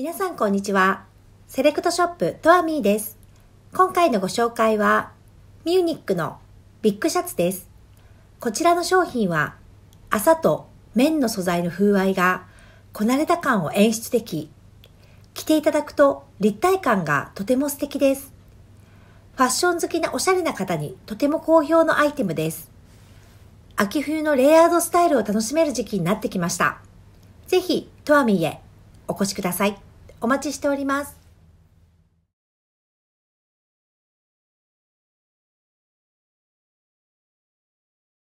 皆さんこんにちは。セレクトショップトアミーです。今回のご紹介は、ミューニックのビッグシャツです。こちらの商品は、朝と綿の素材の風合いが、こなれた感を演出でき、着ていただくと立体感がとても素敵です。ファッション好きなおしゃれな方にとても好評のアイテムです。秋冬のレイヤードスタイルを楽しめる時期になってきました。ぜひ、トアミーへお越しください。お待ちしております。